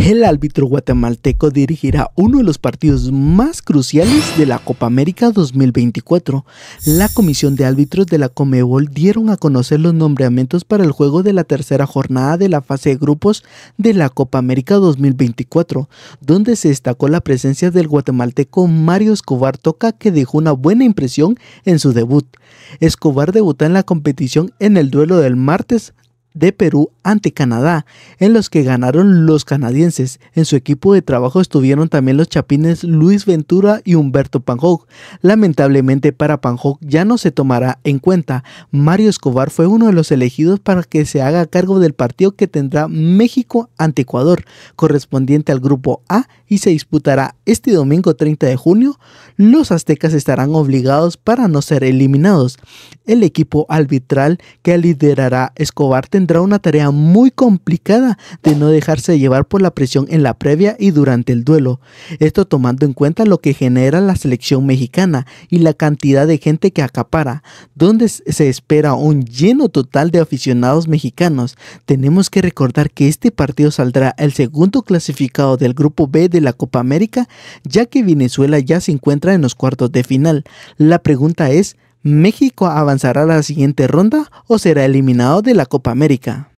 El árbitro guatemalteco dirigirá uno de los partidos más cruciales de la Copa América 2024. La Comisión de Árbitros de la Comebol dieron a conocer los nombramientos para el juego de la tercera jornada de la fase de grupos de la Copa América 2024, donde se destacó la presencia del guatemalteco Mario Escobar Toca, que dejó una buena impresión en su debut. Escobar debutó en la competición en el duelo del martes de Perú ante Canadá, en los que ganaron los canadienses. En su equipo de trabajo estuvieron también los chapines Luis Ventura y Humberto Panjog. Lamentablemente para Panjog ya no se tomará en cuenta. Mario Escobar fue uno de los elegidos para que se haga cargo del partido que tendrá México ante Ecuador, correspondiente al grupo A y se disputará este domingo 30 de junio. Los aztecas estarán obligados para no ser eliminados. El equipo arbitral que liderará Escobar tendrá tendrá una tarea muy complicada de no dejarse llevar por la presión en la previa y durante el duelo, esto tomando en cuenta lo que genera la selección mexicana y la cantidad de gente que acapara, donde se espera un lleno total de aficionados mexicanos. Tenemos que recordar que este partido saldrá el segundo clasificado del Grupo B de la Copa América, ya que Venezuela ya se encuentra en los cuartos de final. La pregunta es, ¿México avanzará a la siguiente ronda o será eliminado de la Copa América?